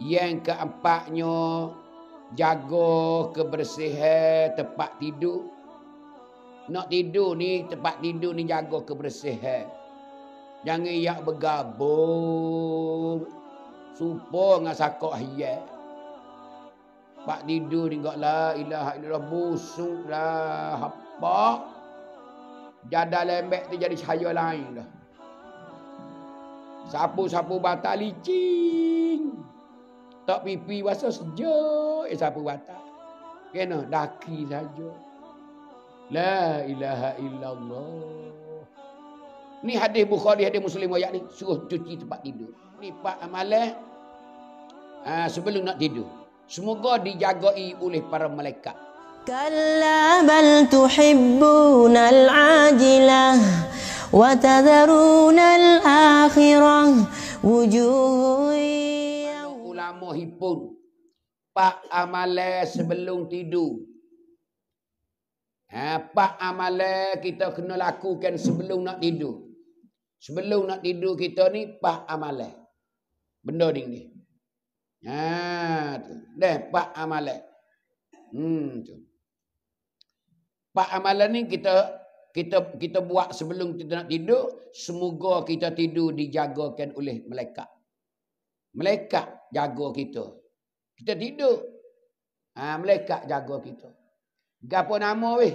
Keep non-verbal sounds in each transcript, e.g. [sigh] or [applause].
Yang keempatnya jaga kebersihan tempat tidur. Nak tidur ni tempat tidur ni jaga kebersihan. Jangan yak bergabung. Supo ngan sakok hiat. Pak tidur ni gak la ilaha illallah busuk lah apa. Jada lembek tu jadi cahaya lain lah, Sapu-sapu batal licin tak pipi rasa sejuk eh siapa watak kena daki saja la ilaha illallah ni hadis bukhari hadis muslim ayat ni suruh cuci tempat tidur ni pak amalan uh, ha, sebelum nak tidur semoga dijagai oleh para malaikat كلا بل تحبون العاجلة وتذرون الآخرة وجوه ngamuhipun. Pak amale sebelum tidur. Ha, pak amale kita kena lakukan sebelum nak tidur. Sebelum nak tidur kita ni pak amale. Benda ni ni. Ha, tu. Dah pak amale. Hmm tu. Pak amale ni kita kita kita buat sebelum kita nak tidur, semoga kita tidur dijagakan oleh malaikat. Malaikat jaga kita. Kita tidur. Ha, malaikat jaga kita. Gapo nama weh?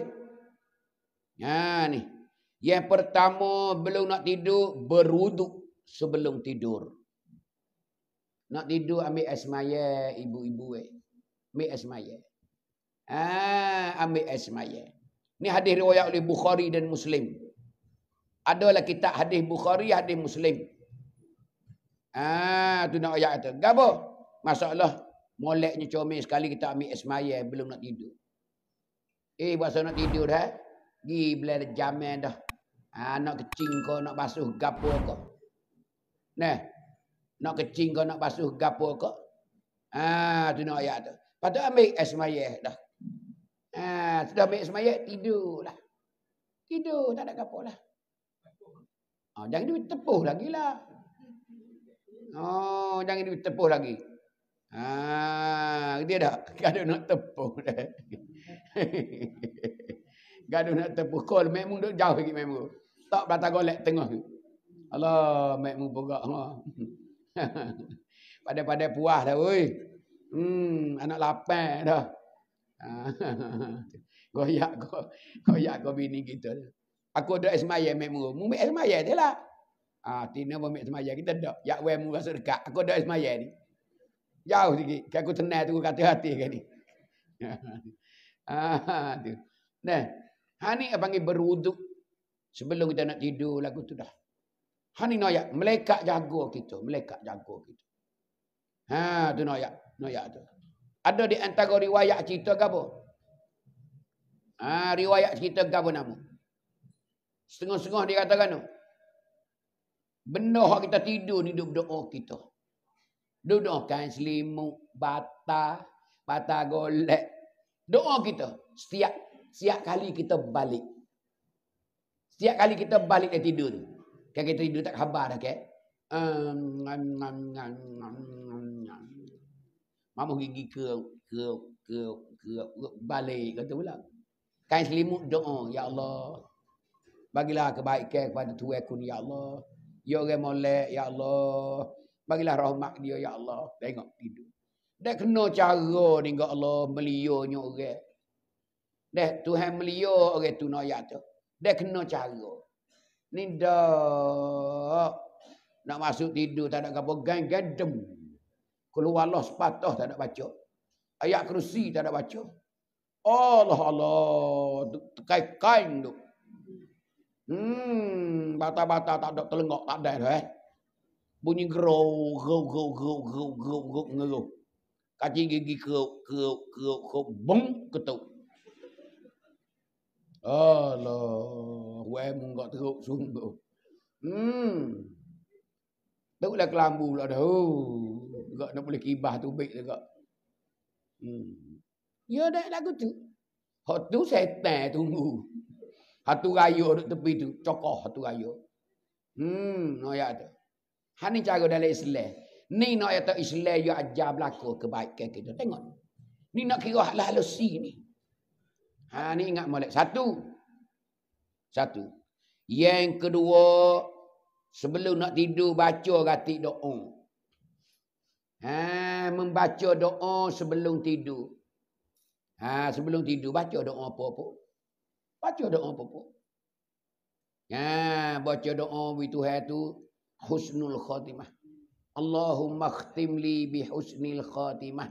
Ha ni. Yang pertama belum nak tidur berwuduk sebelum tidur. Nak tidur ambil asmaya ibu-ibu eh. Ambil asmaya. Ha, ambil asmaya. Ini hadis riwayat oleh Bukhari dan Muslim. Adalah kitab hadis Bukhari, hadis Muslim. Ah tu nak ayat tu. Gapo? Masalah moleknya comel sekali kita ambil esmaya belum nak tidur. Eh bahasa nak tidur dah. Gi belah jamen dah. Anak ah, kecing kau nak basuh gapo kau. Nah. Nak kecing kau nak basuh gapo kau. Ah tu nak ayat tu. Patut ambil esmaya dah. Ah sudah ambil esmaya tidurlah. Tidur tak ada gapo lah. Ah jangan ditepuh lagi lah. Oh, jangan ditepuh lagi. Ha, dia dah [laughs] gaduh nak tepuh dah. [laughs] gaduh nak tepuh kol memang duk jauh lagi memang. Tak batang golek tengah. Allah, memang pegak ha. [laughs] Pada-pada puas dah oi. Hmm, anak lapar dah. Goyak kau. Goyak kau bini kita. Aku ada esmaya memang. Mu esmaya dia lah. Ah, ha, tina pun ambil semaya. Kita tak. Ya, we mu rasa dekat. Aku tak semaya ni. Jauh sikit. Kan aku tenai tu, kata hati kan ni. ah, [laughs] tu. Nah. Ha ni yang panggil beruduk. Sebelum kita nak tidur, lagu tu dah. Ha ni noyak. Melekat jago kita. Melekat jago kita. Ha, tu noya, noya tu. Ada di antara riwayat cerita ke apa? Ha, riwayat cerita ke apa nama? Setengah-setengah dia tu. No? Benda yang kita tidur ni duduk doa kita. Dudukkan selimut, bata, bata golek. Doa kita. Setiap setiap kali kita balik. Setiap kali kita balik dari tidur tu. Kan kita tidur tak khabar dah, kan? Mama gigi ke ke ke ke balik kata pula. Kain selimut doa ya Allah. Bagilah kebaikan kepada tuan ya Allah. Ya orang molek, ya Allah. Bagilah rahmat dia, ya Allah. Tengok tidur. Dah kena cara ni, ya Allah, melionya orang. Dah Tuhan melio orang tu naya tu. Dah kena cara. Ni dah. Nak masuk tidur, tak ada apa. gan keluar Keluarlah sepatah, tak ada baca. Ayat kerusi, tak ada baca. Allah Allah. Kain-kain tu. Hmm, bata bata tak ada telengok tak ada tu eh. Bunyi gerau gerau gerau gerau gerau gerau gerau gerau. Kaji gigi gerau gerau gerau gerau bong ketuk. Allah, wei mung gak teruk sungguh. Hmm. Tuk lah kelambu lah dah. Oh. Gak nak boleh kibah tu baik juga. Hmm. Ya dah lagu tu. Hot tu setan tunggu. Hatu rayuk duduk tepi tu. Cokoh hatu rayuk. Hmm, noyak tu. Ha ni cara dalam Islam. Ni nak kata Islam yang ajar berlaku kebaikan kita. Tengok. Ni nak kira lah halusi ni. Ha ni ingat molek. Satu. Satu. Yang kedua. Sebelum nak tidur baca ratik doa. Ha, membaca doa sebelum tidur. Ha, sebelum tidur baca doa apa-apa. Baca doa apa-apa. Ya, baca doa bi Tuhan tu husnul khatimah. Allahumma khtim li bi husnil khatimah.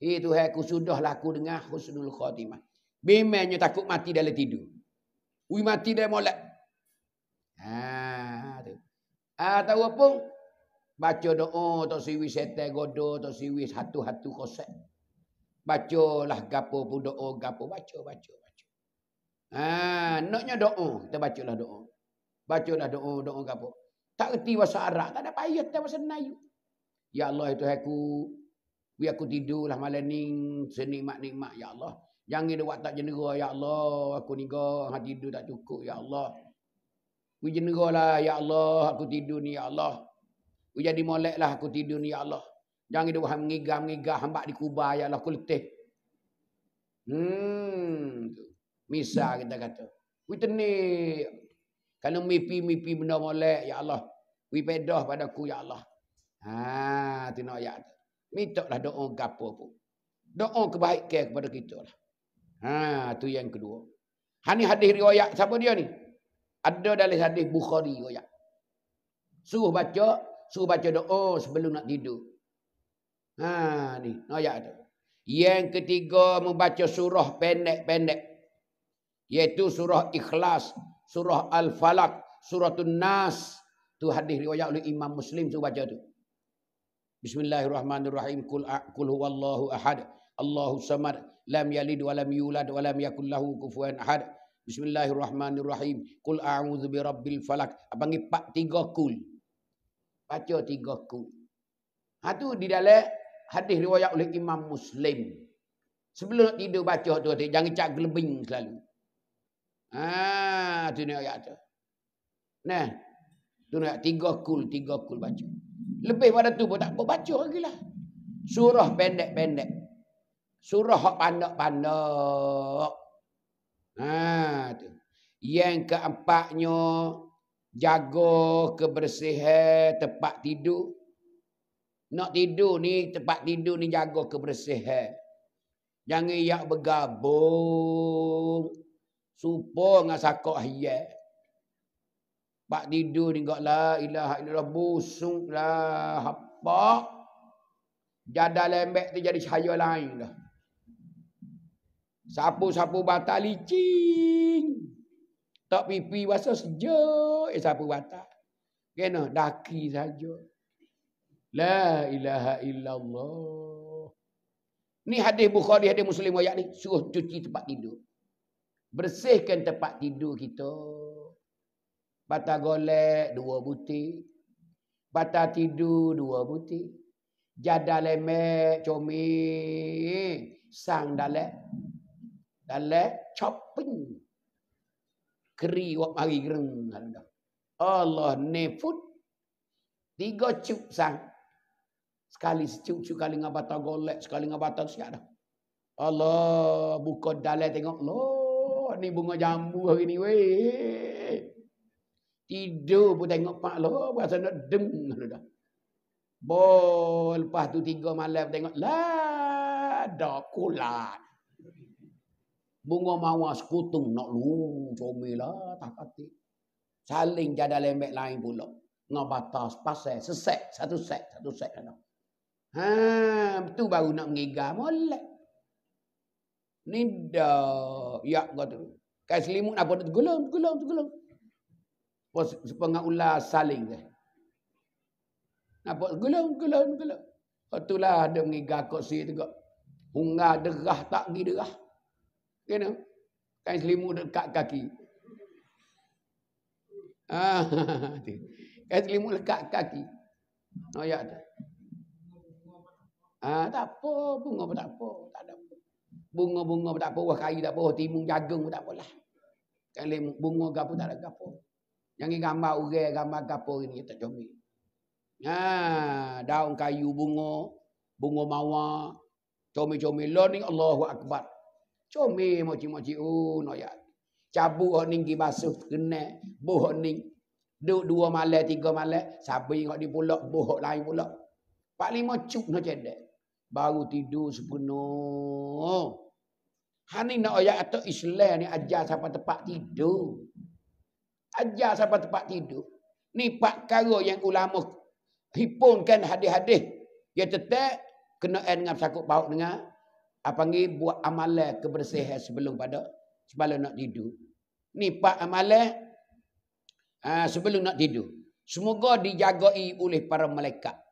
Itu hai ku sudahlah aku dengar husnul khatimah. Memangnya takut mati dalam tidur. Ui mati dalam molek. Ha, tu. Atau ha, apa? Baca doa tak siwi setan goda, tak siwi satu-satu kosak. Bacalah gapo pun doa, gapo baca. baca. Ha, naknya doa. Kita bacalah doa. Bacalah doa, doa kapok. Tak kerti bahasa Arab. Tak ada payah, tak bahasa Nayu. Ya Allah, itu aku. Biar aku tidurlah malam ni. Senikmat-nikmat, Ya Allah. Jangan dia buat tak jenera, Ya Allah. Aku ni gong, tidur tak cukup, Ya Allah. Aku jenera Ya Allah. Aku tidur ni, Ya Allah. Aku jadi moleklah. aku tidur ni, Ya Allah. Jangan dia buat mengigah-mengigah, hambat di kubah, Ya Allah. Aku Hmm, tu. Misa kita kata. Kita ni. Kalau mimpi-mimpi benda molek. Ya Allah. We pedah pada ku. Ya Allah. Ha, Tidak nak ayat. Minta lah doa gapa pun. Doa kebaikan kepada kita lah. Ha, tu yang kedua. Hani hadis riwayat siapa dia ni? Ada dalam hadis Bukhari riwayat. Suruh baca, suruh baca doa sebelum nak tidur. Ha ni, noyak tu. Yang ketiga membaca surah pendek-pendek yaitu surah Ikhlas, surah Al-Falaq, surah An-Nas. Tu hadis riwayat oleh Imam Muslim tu baca tu. Bismillahirrahmanirrahim. Kul qul huwallahu ahad. Allahu samad. Lam yalid wa lam yulad wa lam yakul lahu kufuwan ahad. Bismillahirrahmanirrahim. Kul a'udzu birabbil falaq. Apa ni pak tiga kul. Baca tiga kul. Ha tu di dalam hadis riwayat oleh Imam Muslim. Sebelum tidur baca tu, jangan cak gelebing selalu. Ah, tu ni ayat tu. Nah. Tu nak tiga kul, tiga kul baca. Lebih pada tu pun tak apa baca lagi lah. Surah pendek-pendek. Surah hak pandak-pandak. Ha tu. Yang keempatnya jaga kebersihan tempat tidur. Nak tidur ni, tempat tidur ni jaga kebersihan. Jangan yak bergabung. Supo dengan sakok hiyat. Pak tidur ni kak la ilaha illallah busuk lah. hapa, Jada lembek tu jadi cahaya lain lah. Sapu-sapu bata licin. Tak pipi basah sejuk. Eh sapu batal. Kena daki saja. La ilaha illallah. Ni hadis Bukhari, hadis Muslim ayat ni. Suruh cuci tempat tidur. Bersihkan tempat tidur kita. Batal golek dua buti, Batal tidur dua buti, Jadah lemak comel. Sang dalek. Dalek chopping. Keri wak mari gereng. Allah nefut. Tiga cup sang. Sekali secup cup sekali dengan batal golek. Sekali dengan batal siap dah. Allah buka dalek tengok. Loh. Pak ni bunga jambu hari ni weh. Tidur pun tengok pak lo rasa nak dem dah. Bol Bo, lepas tu tiga malam tengok lah dah kulat. Bunga mawar sekutung nak lu comelah tak pati. Saling jadah lembek lain pula. Ngah batas pasal sesek satu set satu set kan. Ha, tu baru nak mengigam molek. Nidah ya kata. Kain selimut apa gulung, gulung, gulung. tergulung. Sepengah ular saling je. Nampak gulung, gulung, gulung. Lepas tu lah ada mengigah kursi tu kot. Hunga derah tak pergi derah. Kena. Ya, kain selimut dekat kaki. Ah, [laughs] kain selimut dekat kaki. Noyak tu. Ah, tak apa. Bunga pun tak apa. Tak ada Bunga-bunga pun tak apa, buah kayu tak apa, timun jagung pun tak apa lah. Kan bunga gapo tak ada gapo. Yang ini gambar urai, gambar gapo ini kita jomi. Ha, daun kayu bunga, bunga mawar, comi-comi lor ni Allahu Akbar. Comi moci-moci oh no ya. Cabu hok ninggi basuh kena, buh ning. Duk dua malam, tiga malam, sabi ngok di pulak, boh lain pulak. Pak lima cuk no cedek. Baru tidur sepenuh. Hani nak ayat atau Islam ni ajar sampai tempat tidur. Ajar sampai tempat tidur. Ni pak kara yang ulama hipunkan hadis-hadis. Ya tetap kena end dengan sakut bauk dengan apa ah, ni buat amalan kebersihan sebelum pada sebelum nak tidur. Ni pak amalan ah, sebelum nak tidur. Semoga dijagai oleh para malaikat.